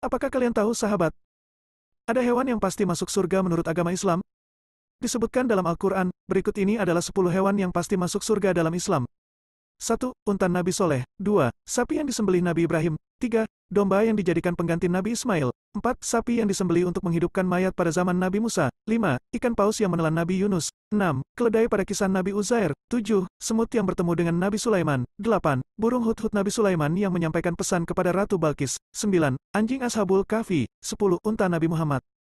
Apakah kalian tahu sahabat? Ada hewan yang pasti masuk surga menurut agama Islam? Disebutkan dalam Al-Quran, berikut ini adalah 10 hewan yang pasti masuk surga dalam Islam. 1. Untan Nabi Soleh 2. Sapi yang disembelih Nabi Ibrahim 3. Domba yang dijadikan pengganti Nabi Ismail 4. Sapi yang disembeli untuk menghidupkan mayat pada zaman Nabi Musa. 5. Ikan paus yang menelan Nabi Yunus. 6. Keledai pada kisah Nabi Uzair. 7. Semut yang bertemu dengan Nabi Sulaiman. 8. Burung hut-hut Nabi Sulaiman yang menyampaikan pesan kepada Ratu Balkis. 9. Anjing Ashabul Kahfi. 10. Unta Nabi Muhammad.